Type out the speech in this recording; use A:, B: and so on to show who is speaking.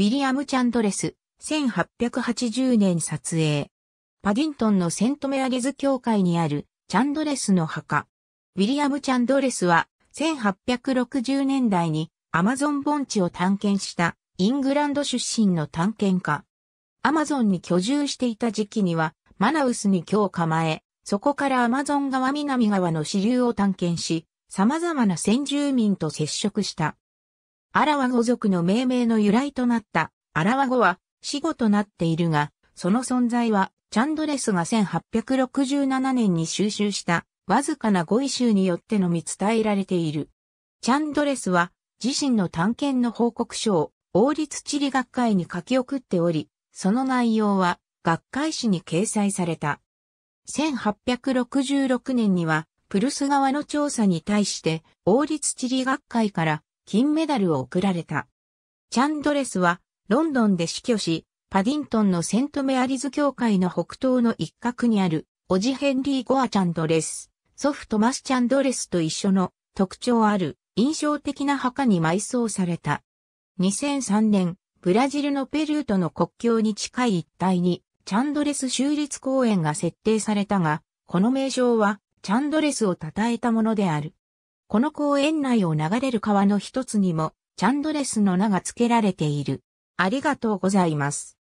A: ウィリアム・チャンドレス、1880年撮影。
B: パディントンのセントメアリズ教会にあるチャンドレスの墓。ウィリアム・チャンドレスは1860年代にアマゾン盆地を探検したイングランド出身の探検家。アマゾンに居住していた時期にはマナウスに居を構え、そこからアマゾン川南側の支流を探検し、様々な先住民と接触した。アラワ語族の命名の由来となったアラワ語は死語となっているが、その存在はチャンドレスが1867年に収集したわずかな語彙集によってのみ伝えられている。チャンドレスは自身の探検の報告書を王立地理学会に書き送っており、その内容は学会誌に掲載された。1866年には、プルス側の調査に対して、王立地理学会から金メダルを贈られた。チャンドレスはロンドンで死去し、パディントンのセントメアリズ教会の北東の一角にある、おじヘンリー・ゴア・チャンドレス、祖父トマス・チャンドレスと一緒の特徴ある印象的な墓に埋葬された。2003年、ブラジルのペルーとの国境に近い一帯に、チャンドレス州立公園が設定されたが、この名称は、チャンドレスを称えたものである。この公園内を流れる川の一つにも、チャンドレスの名が付けら
A: れている。ありがとうございます。